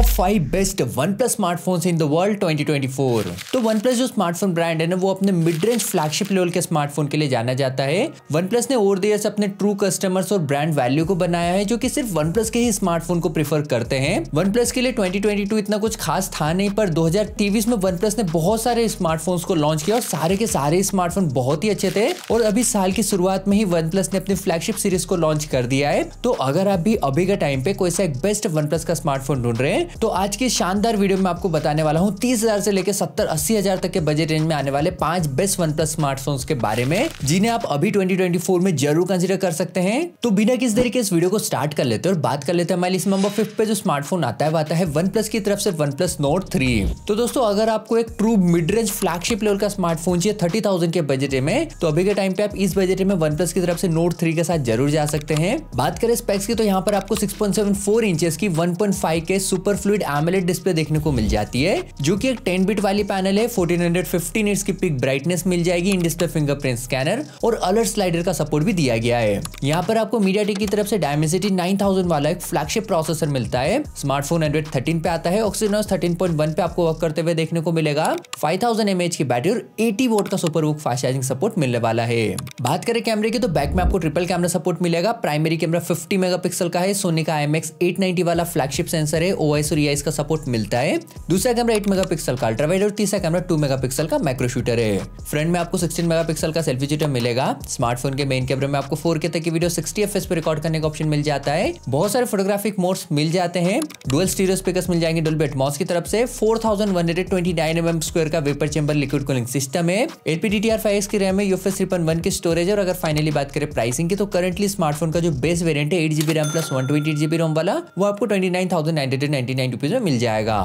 top five best OnePlus smartphone in the world 2024 तो OnePlus जो smartphone brand है ना वो अपने मिड रेंज फ्लैगशिप लेवल के स्मार्टफोन के लिए जाना जाता है वन प्लस ने ओवर दर्स अपने ट्रू कस्टमर्स और ब्रांड वैल्यू को बनाया है जो कि सिर्फ वन प्लस के ही स्मार्टफोन को प्रीफर करते हैं वन प्लस के लिए 2022 इतना कुछ खास था नहीं पर 2023 में वन प्लस ने बहुत सारे स्मार्टफोन को लॉन्च किया और सारे के सारे स्मार्टफोन बहुत ही अच्छे थे और अभी साल की शुरुआत में ही वन प्लस ने अपनी फ्लैगशिप सीरीज को लॉन्च कर दिया है तो अगर आप भी अभी के टाइम पे कोई सा एक बेस्ट वन प्लस का स्मार्टफोन ढूंढ रहे हैं तो आज की शानदार वीडियो में आपको बताने वाला हूँ तीस हजार से लेकर सत्तर अस्सी हजार तक के बजट रेंज में आने वाले पांच बेस्ट वन प्लस स्मार्टफोन के बारे में जिन्हें आप अभी ट्वेंटी में जरूर कंसिडर कर सकते हैं तो बिना किसी तरीके इस वीडियो को स्टार्ट कर लेते हैं और बात कर लेते हैं हमारे लिस्ट नंबर फिफ्थ पे जो स्मार्टफोन आता है आता है वन प्लस की तरफ से वन प्लस नोट थ्री तो दोस्तों अगर आपको एक true mid range flagship level का स्मार्टफोन चाहिए थर्टी थाउजेंड के बजट में तो अभी के टाइम पे आप इस बजट में वन प्लस की तरफ से नोट थ्री के साथ जरूर जा सकते हैं बात करें स्पेक्स की तो यहाँ पर आपको six point seven four inches की one point five K super fluid AMOLED display देखने को मिल जाती है जो कि एक 10 बिट वाली पैनल है 1450 निट्स की पिक ब्राइटनेस मिल जाएगी इन डिस्प्ले फिंगरप्रिंट स्कैनर और अलर्ट स्लाइडर का सपोर्ट भी दिया गया है यहाँ पर आपको मीडिया की तरफ से डायमेसिटी 9000 वाला एक फ्लैगशिप प्रोसेसर मिलता है स्मार्टफोन एंड्रॉइड थर्टीन पे आता है ऑक्सीजनोस थर्टीन पे आपको वर्क करते हुए देखने को मिलेगा फाइव थाउजेंड की बैटरी और एटी वोट का सुपर वो फास्ट चार्जिंग सपोर्ट मिलने वाला है बात करें कैमरे की तो बैक में आपको ट्रिपल कैमरा सपोर्ट मिलेगा प्राइमरी कैमरा मेगा पिक्सल का है सोनी का आई एम वाला फ्लैगशिप सेंसर है ओ एस सूर्या इसका सपोर्ट मिलता है दूसरा कैमरा एट मेगा पिक्सल का अल्ट्रावाइड और तीसरा कैमरा टू मेगा पिक्सल का माइक्रो शूटर है फ्रंट में आपको सिक्सटीन मेगा पिक्सल का सेल्फी शूटर मिलेगा स्मार्टफोन के मेन कैमरे में आपको फोर के तक की वीडियो सिक्सटी एफ पे रिकॉर्ड करने का ऑप्शन मिल जाता है बहुत सारे फोटोग्राफिक मोड्स मिल जाते हैं डुअल स्टीरियो स्पीकर मिल जाएंगे डुअल बेटमॉस की तरफ से फोर 4129 mm स्क्वायर का vapour chamber liquid cooling system है एट डी टी आर फाइव की रैम यूफे यूएफएस थ्रीपन वन की स्टोरेज और अगर फाइनली बात करें प्राइसिंग की तो करंटली स्मार्टफोन का जो बेस वेरियंट है eight GB RAM plus one twenty GB ROM वाला वो आपको twenty nine thousand nine hundred nine nine rupees में मिल जाएगा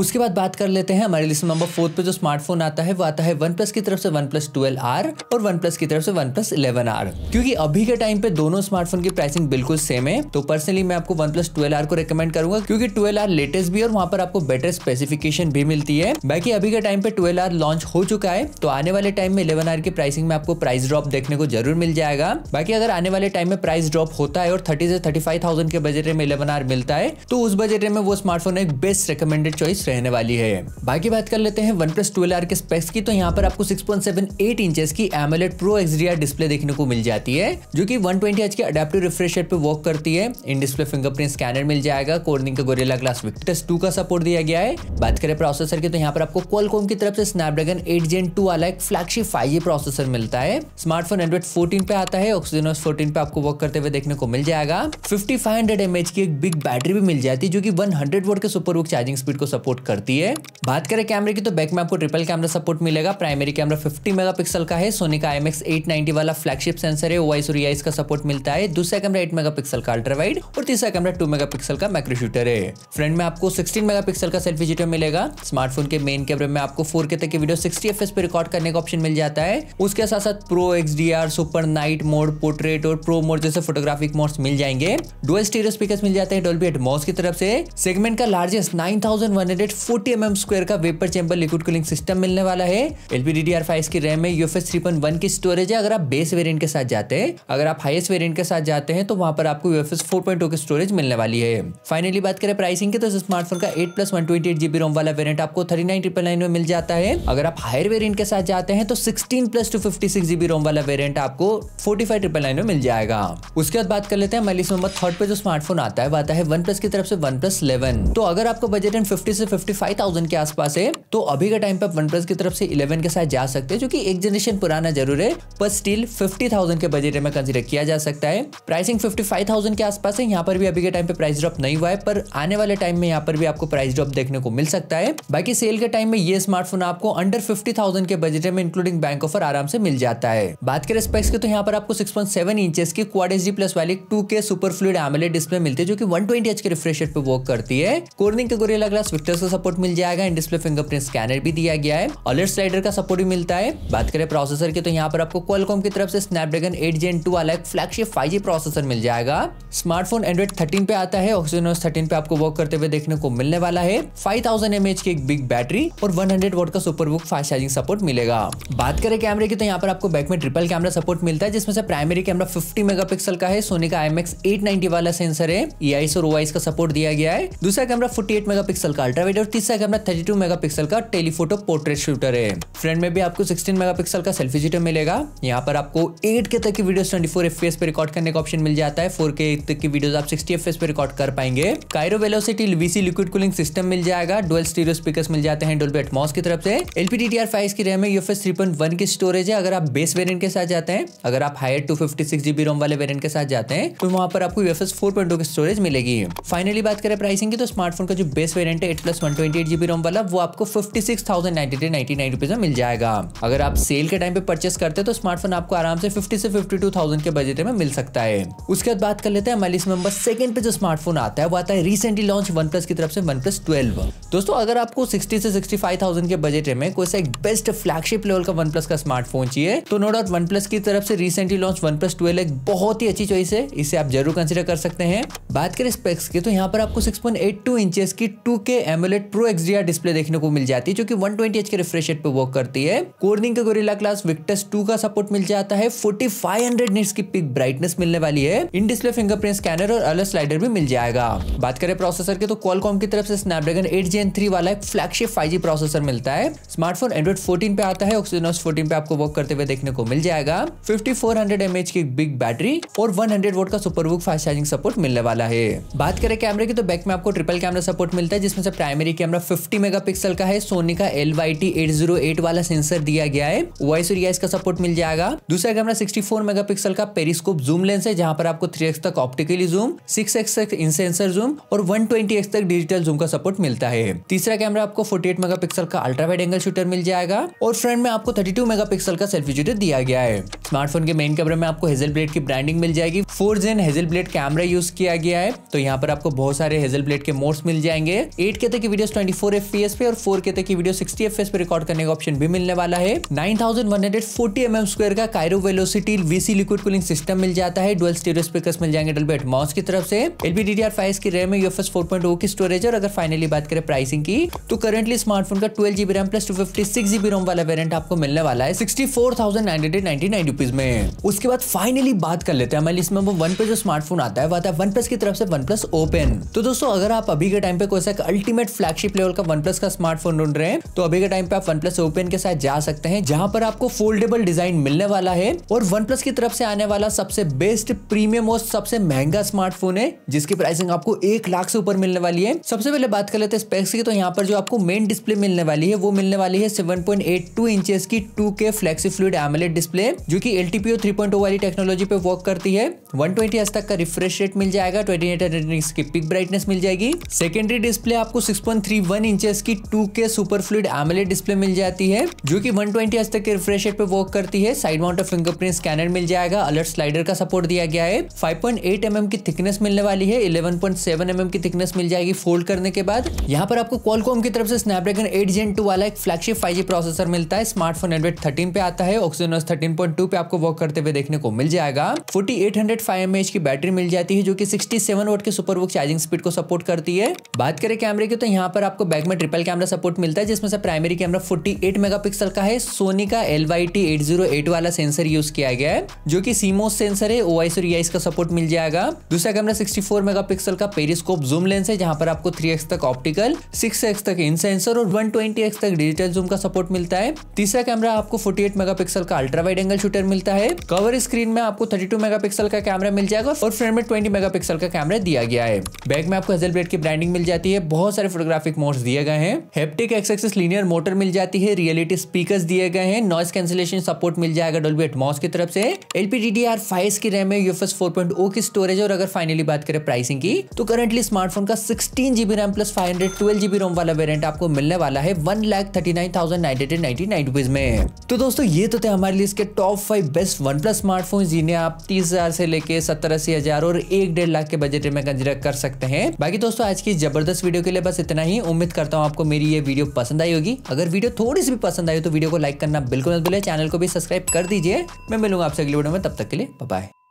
उसके बाद बात कर लेते हैं हमारे लिस्ट नंबर फोर्थ पे जो स्मार्टफोन आता है वो आता है वन प्लस की तरफ से वन प्लस ट्वेल्व आर और वन प्लस की तरफ से वन प्लस इलेवन आर क्योंकि अभी के टाइम पे दोनों स्मार्टफोन की प्राइसिंग बिल्कुल सेम है तो पर्सनली मैं आपको वन प्लस ट्वेल्व आर को रिकमेंड करूंगा क्योंकि ट्वेल्व आर लेटेस्ट भी और वहाँ पर आपको बेटर स्पेसिफिकेशन भी मिलती है बाकी अभी के टाइम पे ट्वेल्व आर लॉन्च हो चुका है तो आने वाले टाइम में इलेवन आर की प्राइसिंग में आपको प्राइस ड्रॉप देखने को जरूर मिल जाएगा बाकी अगर आने वाले टाइम में प्राइस ड्रॉप होता है और थर्टी से थर्टी फाइव थाउजेंड के बजट में इलेवन आर मिलता है तो उस बजट में वो स्मार्ट स्मार्टफोन एक बेस्ट रिकमेंडेड चॉइस रहने वाली है बाकी बात कर लेते हैं वन प्लस ट्वेल्व के स्पेक्स की तो यहाँ पर आपको सिक्स 6.78 इंचेस की एमोलेट प्रो एक्सडीआर डिस्प्ले देखने को मिल जाती है जो की वन ट्वेंटी के अडेप्टिव रिफ्रेश पे वर्क करती है इन डिस्प्ले फिंगरप्रिंट स्कैनर मिल जाएगा कोर्निंग का गोरेला ग्लास विक्टस टू का सपोर्ट दिया गया है बात करें प्रोसेसर की तो यहाँ पर आपको क्वालकॉम की तरफ से स्नैपड्रैगन एट जेन टू वाला एक फ्लैगशिप फाइव प्रोसेसर मिलता है स्मार्टफोन एंड्रॉइड फोर्टीन पे आता है ऑक्सीजनोस फोर्टीन पे आपको वर्क करते हुए देखने को मिल जाएगा फिफ्टी फाइव हंड्रेड की एक बिग बैटरी भी मिल जाती है जो की वन हंड्रेड बोर्ड के सुपर बुक चार्जिंग स्पीड को सपोर्ट करती है बात करें कैमरे की तो बैक में आपको ट्रिपल कैमरा सपोर्ट मिलेगा प्राइमरी कैमरा 50 मेगापिक्सल का है सोनी का एम एक्स वाला फ्लैगशिप सेंसर है ओआईस और का सपोर्ट मिलता है दूसरा कैमरा एट मेगापिक्सल का अल्ट्रावाइड और तीसरा कैमरा टू मेगापिक्सल का माइक्रो शूटर है फ्रंट में आपको सिक्सटीन मेगापिक्सल का सेल्फी जीटर मिलेगा स्मार्टफोन के मेन कैमरे में आपको फोर के तक की वीडियो सिक्सटी एफ पे रिकॉर्ड करने का ऑप्शन मिल जाता है उसके साथ साथ pro X super night mode portrait और प्रो मोड जैसे फोटोग्राफिक मोड्स मिल जाएंगे डुअल स्टीरियो स्पीकर मिल जाते हैं डोल्बी एटमॉस की तरफ से सेगमेंट का का लार्जेस्ट 9140 mm स्क्वायर का vapour chamber liquid cooling system मिलने वाला है LPDDR5 की रैम की स्टोरेज है अगर आप बेस के साथ जाते हैं अगर आप के साथ जाते हैं तो वहां पर आपको की स्टोरेज मिलने वाली है फाइनली बात करें प्राइसिंग की तो इस स्मार्टफोन का eight plus one twenty eight GB ROM वाला वेरियंट आपको थर्टी नाइन ट्रिपल नाइन में मिल जाता है अगर आप हायर वेरियंट के साथ जाते हैं तो sixteen plus two fifty six GB ROM वाला वेरियंट आपको फोर्टी फाइव ट्रिपल नाइन में मिल जाएगा उसके बाद बात कर लेते हैं मलिस मोहम्मद थर्ड पे जो स्मार्टफोन आता है वो आता है वन प्लस की तरफ से वन प्लस इलेवन तो अगर आपका बजट इन फिफ्टी से फिफ्टी फाइव थाउजेंड के आसपास है तो अभी के टाइम पे वन प्लस की तरफ से इलेवन के साथ जा सकते हैं जो कि एक जनरेशन पुराना जरूर है पर स्टिल फिफ्टी थाउजेंड के बजट में कंसिडर किया जा सकता है प्राइसिंग फिफ्टी फाइव थाउजेंड के आसपास है यहाँ पर भी अभी के टाइम पे प्राइस ड्रॉप नहीं हुआ है पर आने वाले टाइम में यहाँ पर भी आपको प्राइस ड्रॉप देखने को मिल सकता है बाकी सेल के टाइम में ये स्मार्टफोन आपको अंडर फिफ्टी थाउजेंड के बजट में इंक्लूडिंग बैंक ऑफर आराम से मिल जाता है बात के रेस्पेक्ट की तो यहाँ पर आपको सिक्स पॉइंट सेवन की क्वाड एच डी प्लस वाली टू के सुपर फ्लूड एमले डिस्प्ले मिलती है जो की वन ट्वेंटी एच के रिफ्रेश पे वर्क करती है कोर्निंग के गोरिल्ला ग्लास विक्टर्स का सपोर्ट मिल जाएगा इन डिस्प्ले फिंगरप्रिंट स्कैनर भी दिया गया है ऑलर स्लाइडर का सपोर्ट भी मिलता है बात करें प्रोसेसर की तो यहाँ पर आपको क्वालकॉम की तरफ से स्नैपड्रैगन एट जेन टू वाला फ्लैगशिप फाइव प्रोसेसर मिल जाएगा स्मार्टफोन एंड्रॉइड थर्टीन पे आता है ऑक्सीजन थर्टीन पे आपको वर्क करते हुए देखने को मिलने वाला है फाइव थाउजेंड एमएच की एक बिग बैटरी और वन हंड्रेड वोट का सुपर बुक फास्ट चार्जिंग सपोर्ट मिलेगा बात करें कैमरे की तो यहाँ पर आपको बैक में ट्रिपल कैमरा सपोर्ट मिलता है जिसमें से प्राइमरी कैमरा मेगा पिक्सल का है सोनी का IMX 890 वाला सेंसर है ई और ओ का सपोर्ट दिया गया है दूसरा कैमरा फोर्टी मेगा पिक्सल का अल्ट्रा वाइड और तीसरा कैमरा थर्टी टू मेगा का का टेलीफोटो पोर्ट्रेट शूटर है फ्रंट में भी आपको 16 मेगापिक्सल का सेल्फी जीटर मिलेगा यहाँ पर आपको 8 के तक की वीडियोस 24 fps पे रिकॉर्ड करने का ऑप्शन मिल जाता है 4 के तक की वीडियोस आप 60 fps पे रिकॉर्ड कर पाएंगे cryo velocity VC liquid cooling system मिल जाएगा डुअल स्टीरियो स्पीकर मिल जाते हैं डोल्बी मॉस की तरफ से एलपीडीटीआर फाइव की रैम है यूएफएस 3.1 की स्टोरेज है अगर आप बेस वेरियंट के साथ जाते हैं अगर आप हायर टू जीबी रोम वाले वेरियंट के साथ जाते हैं तो वहाँ पर आपको यू एस की स्टोरेज मिलेगी फाइनली बात करें प्राइसिंग की तो स्मार्टफोन का जो बेस वेरियंट है eight plus one twenty eight GB ROM वाला वो आपको फिफ्टी सिक्स में मिल जाएगा अगर आप सेल के टाइम पे परचेस करते हैं तो स्मार्टफोन आपको आराम से फिफ्टी से फिफ्टी के बजट में मिल सकता है उसके बाद बात कर लेते हैं हमारी लिस्ट में सेकंड पे जो स्मार्टफोन आता है वो आता है रिसेंटली लॉन्च वन प्लस की तरफ से वन प्लस ट्वेल्व दोस्तों अगर आपको 60 से 65,000 के बजट में कोई सा एक बेस्ट फ्लैगशिप लेवल का वन प्लस का स्मार्टफोन चाहिए तो नो डाउट वन प्लस की तरफ से recently launch OnePlus twelve एक बहुत ही अच्छी चॉइस है इसे आप जरूर कंसिडर कर सकते हैं बात करें स्पेक्स की तो यहाँ पर आपको six point eight two inches की two K AMOLED pro XDR display देखने को मिल मिल जाती है जो कि 120 ट्वेंटी एच के रिफ्रेश रेट पे वर्क करती है कोर्निंग का गोरिला क्लास विक्टस 2 का सपोर्ट मिल जाता है 4500 निट्स की पिक ब्राइटनेस मिलने वाली है इन डिस्प्ले फिंगरप्रिंट स्कैनर और अलग स्लाइडर भी मिल जाएगा बात करें प्रोसेसर के तो कॉलकॉम की तरफ से स्नैपड्रैगन एट जेन थ्री वाला एक फ्लैगशिप फाइव प्रोसेसर मिलता है स्मार्टफोन एंड्रॉइड फोर्टीन पे आता है ऑक्सीजनोस फोर्टीन पे आपको वर्क करते हुए देखने को मिल जाएगा फिफ्टी फोर हंड्रेड एमएच की बिग बैटरी और वन हंड्रेड वोट का सुपरबुक फास्ट चार्जिंग सपोर्ट मिलने वाला है बात करें कैमरे की तो बैक में आपको ट्रिपल कैमरा सपोर्ट मिलता है जिसमें से प्राइमरी कैमरा 50 मेगापिक्सल का है है सोनी का L Y T eight zero eight वाला सेंसर दिया गया है वॉइस और इसका सपोर्ट मिल जाएगा दूसरा camera sixty four megapixel का पेरिस्कोप जूम लेंस है जहां पर आपको थ्री एक्स तक ऑप्टिकली जूम सिक्स एक्स तक इन सेंसर जूम और वन ट्वेंटी एक्स तक डिजिटल जूम का सपोर्ट मिलता है तीसरा कैमरा आपको फोर्टी एट मेगा पिक्सल का अल्ट्रा वाइड एंगल शूटर मिल जाएगा और फ्रंट में आपको थर्टी टू मेगा पिक्सल का सेल्फी शूटर दिया गया है स्मार्टफोन के मेन कैमरे में आपको हेजल ब्लेड की ब्रांडिंग मिल जाएगी four gen Hasselblad camera use किया गया है तो यहाँ पर आपको बहुत सारे हेजल ब्लेड के मोड्स मिल जाएंगे एट के तक video twenty four F P S पे और फोर के थे कि वीडियो 60 एफ पे रिकॉर्ड करने का ऑप्शन भी मिलने वाला है 9140 mm स्क्वायर का cryo velocity VC liquid cooling system मिल जाता है डुअल स्टीरियो स्पीकर्स मिल जाएंगे डल्बी एटमॉस की तरफ से LPDDR5 की रैम है UFS 4.0 की स्टोरेज और अगर फाइनली बात करें प्राइसिंग की तो करेंटली स्मार्टफोन का twelve GB RAM plus 256 GB ROM वाला वेरिएंट आपको मिलने वाला है 64,999 रुपीस में उसके बाद फाइनली बात कर लेते हैं हमारे इसमें वो वन प्लस जो स्मार्टफोन आता है वो आता है वन प्लस की तरफ से वन प्लस ओपन तो दोस्तों अगर आप अभी के टाइम पे कोई अल्टीमेट फ्लैगशिप लेवल का वन प्लस का स्मार्टफोन फोन ढूंढ रहे हैं तो अभी के टाइम पे आप वन प्लस ओपन के साथ जा सकते हैं जहां पर आपको फोल्डेबल डिजाइन मिलने वाला है और वन प्लस की तरफ से आने वाला सबसे बेस्ट प्रीमियम और सबसे महंगा स्मार्टफोन है जिसकी प्राइसिंग आपको एक लाख से ऊपर मिलने वाली है सबसे पहले बात कर लेते हैं स्पेक्स की तो यहाँ पर जो आपको मेन डिस्प्ले मिलने वाली है वो मिलने वाली है 7.82 इंचेस की 2K flexi fluid AMOLED display जो की एल टीपीओ थ्री वाली टेक्नोलॉजी पे वर्क करती है वन ट्वेंटी तक का रिफ्रेश रेट मिल जाएगा ट्वेंटी की पिक ब्राइटनेस मिल जाएगी सेकेंडरी डिस्प्ले आपको 6.31 इंचेस की 2K है सुपर फ्लूड एमएलए डिस्प्ले मिल जाती है जो कि 120 ट्वेंटी तक के रिफ्रेश रेट पे वर्क करती है side mount of fingerprint scanner मिल जाएगा अलर्ट स्लाइडर का सपोर्ट दिया गया है 5.8 पॉइंट mm की थिकनेस मिलने वाली है 11.7 पॉइंट mm की थिकनेस मिल जाएगी फोल्ड करने के बाद यहाँ पर आपको कॉलकॉम की तरफ से स्नैपड्रैगन एट जेन टू वाला एक फ्लैगशिप फाइव प्रोसेसर मिलता है स्मार्टफोन एंड्रॉइड थर्टीन पे आता है ऑक्सीनोस थर्टीन पॉइंट पे आपको वर्क करते हुए देखने को मिल जाएगा फोर्टी एट हंड्रेड की बैटरी मिल जाती है जो की सिक्सटी सेवन के सुपर वर्क चार्जिंग स्पीड को सपोर्ट करती है बात करें कैमरे की तो यहाँ पर आपको बैक में ट्रिपल कैमरा सपोर्ट आउटपुट मिलता है जिसमें से प्राइमरी कैमरा 48 मेगापिक्सल का है सोनी का L Y T eight zero eight वाला सेंसर यूज किया गया है जो कि सीमोस सेंसर है ओ आई सी आई का सपोर्ट मिल जाएगा दूसरा camera sixty four megapixel का पेरिस्कोप जूम लेंस है जहां पर आपको थ्री एक्स तक ऑप्टिकल सिक्स एक्स तक इन सेंसर और वन ट्वेंटी एक्स तक डिजिटल जूम का सपोर्ट मिलता है तीसरा कैमरा आपको फोर्टी एट मेगा पिक्सल का अल्ट्रा वाइड एंगल शूटर मिलता है कवर स्क्रीन में आपको थर्टी टू मेगा पिक्सल का कैमरा मिल जाएगा और फ्रंट में ट्वेंटी मेगा पिक्सल का कैमरा दिया गया है बैक में आपको हेजल ब्रेड की ब्रांडिंग मिल जाती है बहुत सारे फोटोग्राफिक मोड्स दिए गए हैं हेप्टिक ठीक एक्स एक्सेस लीनियर मोटर मिल जाती है रियलिटी स्पीकर्स दिए गए हैं नॉइस कैंसिलेशन सपोर्ट मिल जाएगा डोल्बी एटमॉस की तरफ से LP D D R five की रैम है यूएफएस 4.0 की स्टोरेज और अगर फाइनली बात करें प्राइसिंग की तो करंटली स्मार्टफोन का sixteen GB RAM plus five hundred twelve GB ROM वाला वेरियंट आपको मिलने वाला है one lakh thirty nine thousand nine hundred ninety nine rupees में तो दोस्तों ये तो थे हमारे लिए इसके top five best OnePlus smartphone जिन्हें आप तीस हजार से लेके सत्तर अस्सी हजार और एक डेढ़ लाख के बजट में कंसिडर कर सकते हैं बाकी दोस्तों आज की जबरदस्त वीडियो के लिए बस इतना ही उम्मीद करता हूँ आपको मेरी ये वीडियो पसंद आई होगी अगर वीडियो थोड़ी सी भी पसंद आई हो तो वीडियो को लाइक करना बिल्कुल मत भूलें चैनल को भी सब्सक्राइब कर दीजिए मैं मिलूंगा आपसे अगले वीडियो में तब तक के लिए बाय